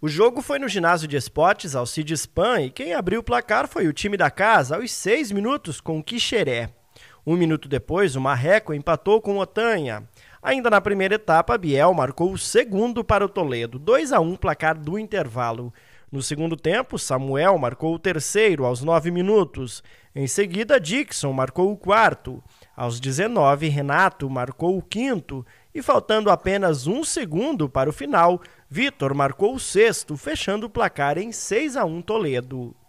O jogo foi no ginásio de esportes Alcides Pan e quem abriu o placar foi o time da casa aos seis minutos com Quixeré. Um minuto depois, o Marreco empatou com Otanha. Ainda na primeira etapa, Biel marcou o segundo para o Toledo, 2 a 1 placar do intervalo. No segundo tempo, Samuel marcou o terceiro aos 9 minutos. Em seguida, Dixon marcou o quarto. Aos 19, Renato marcou o quinto. E faltando apenas um segundo para o final, Vitor marcou o sexto, fechando o placar em 6 a 1 Toledo.